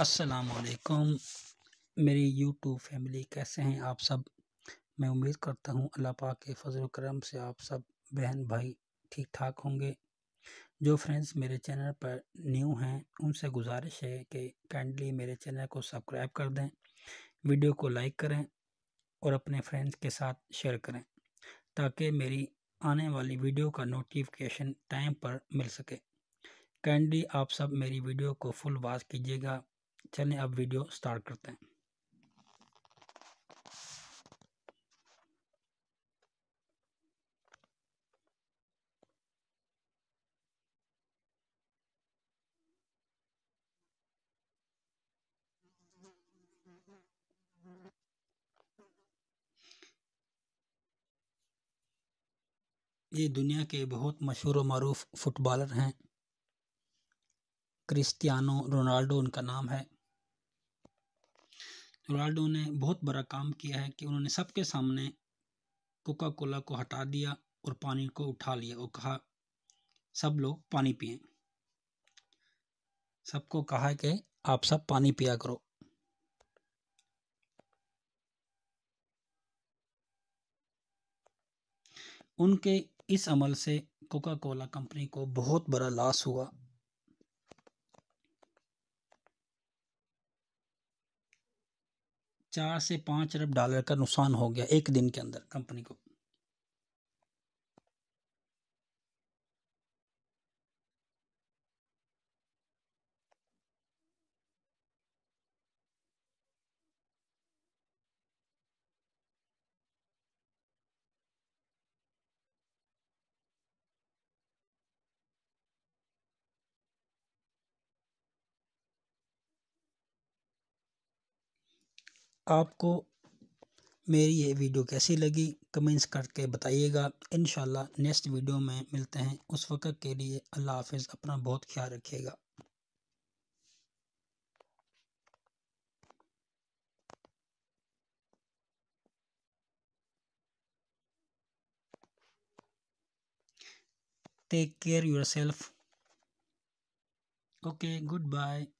अस्सलाम मेरी YouTube family कैसे हैं आप सब मैं उम्मीद करता हूँ अल्लाह पाक के फजल करम से आप सब बहन भाई ठीक ठाक होंगे जो फ्रेंड्स मेरे चैनल पर न्यू हैं उनसे गुजारिश है कि काइंडली मेरे चैनल को सब्सक्राइब कर दें वीडियो को लाइक करें और अपने फ्रेंड्स के साथ शेयर करें ताकि मेरी आने वाली वीडियो का नोटिफिकेशन टाइम पर मिल सके कैंडली आप सब मेरी वीडियो को फुल वॉच कीजिएगा चलिए अब वीडियो स्टार्ट करते हैं ये दुनिया के बहुत मशहूर और मरूफ फुटबॉलर हैं क्रिस्टियानो रोनाल्डो उनका नाम है रोनाल्डो ने बहुत बड़ा काम किया है कि उन्होंने सबके सामने कोका कोला को हटा दिया और पानी को उठा लिया और कहा सब लोग पानी पिए सबको कहा कि आप सब पानी पिया करो उनके इस अमल से कोका कोला कंपनी को बहुत बड़ा लॉस हुआ चार से पाँच अरब डॉलर का नुकसान हो गया एक दिन के अंदर कंपनी को आपको मेरी ये वीडियो कैसी लगी कमेंट्स करके बताइएगा इन नेक्स्ट वीडियो में मिलते हैं उस वक्त के लिए अल्लाह हाफिज़ अपना बहुत ख्याल रखिएगा take care yourself okay goodbye